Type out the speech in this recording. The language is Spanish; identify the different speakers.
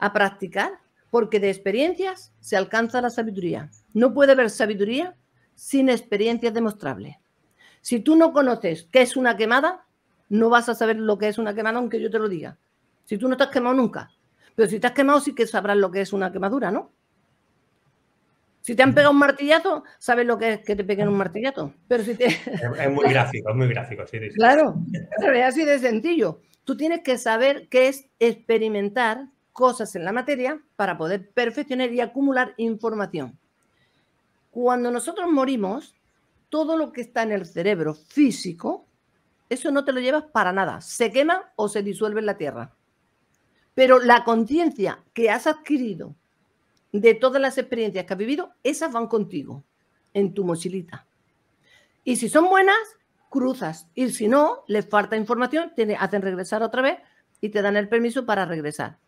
Speaker 1: a practicar, porque de experiencias se alcanza la sabiduría. No puede haber sabiduría sin experiencias demostrables. Si tú no conoces qué es una quemada, no vas a saber lo que es una quemada, aunque yo te lo diga. Si tú no te has quemado nunca. Pero si te has quemado, sí que sabrás lo que es una quemadura, ¿no? Si te han pegado un martillazo, sabes lo que es que te peguen un martillazo. Pero si te... Es muy
Speaker 2: gráfico, es muy gráfico,
Speaker 1: Claro, es así de sencillo. Tú tienes que saber qué es experimentar cosas en la materia para poder perfeccionar y acumular información. Cuando nosotros morimos, todo lo que está en el cerebro físico, eso no te lo llevas para nada. Se quema o se disuelve en la tierra. Pero la conciencia que has adquirido de todas las experiencias que has vivido, esas van contigo, en tu mochilita. Y si son buenas, cruzas. Y si no, les falta información, te hacen regresar otra vez y te dan el permiso para regresar.